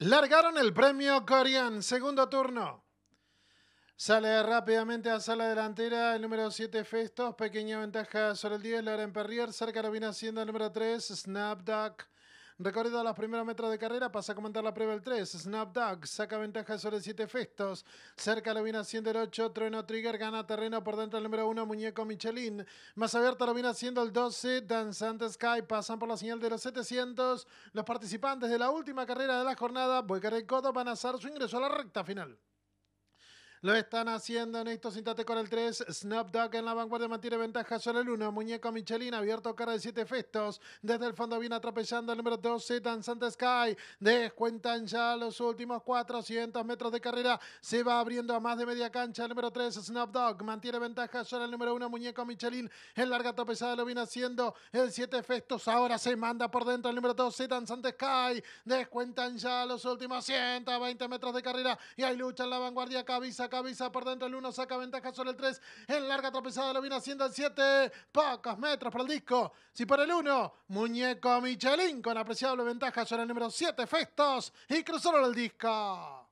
Largaron el premio Corian, segundo turno. Sale rápidamente a sala delantera el número 7 Festos, pequeña ventaja sobre el 10, Lauren Perrier, cerca lo viene haciendo el número 3 Snapduck. Recorrido a los primeros metros de carrera, pasa a comentar la prueba el 3. Snapdog saca ventaja sobre 7 festos. Cerca lo viene haciendo el 8. Trueno Trigger gana terreno por dentro del número 1, Muñeco Michelin. Más abierta lo viene haciendo el 12. Danzante Sky pasan por la señal de los 700. Los participantes de la última carrera de la jornada, vuelcan y Codo, van a hacer su ingreso a la recta final. Lo están haciendo en esto, Sintate con el 3. Snapdog en la vanguardia mantiene ventaja sobre el 1. Muñeco Michelin abierto cara de 7 festos. Desde el fondo viene atropellando el número 12, Danzante Sky. Descuentan ya los últimos 400 metros de carrera. Se va abriendo a más de media cancha el número 3, Snapdog. Mantiene ventaja sobre el número 1, Muñeco Michelin. En larga tropezada lo viene haciendo el 7 festos. Ahora se manda por dentro el número 12, Danzante Sky. Descuentan ya los últimos 120 metros de carrera. Y hay lucha en la vanguardia Cabiza cabeza, por dentro el 1, saca ventaja sobre el 3. En larga tropezada lo viene haciendo el 7. Pocos metros para el disco. Si por el 1, muñeco Michelin con apreciable ventaja sobre el número 7, Festos. Y cruzaron el disco.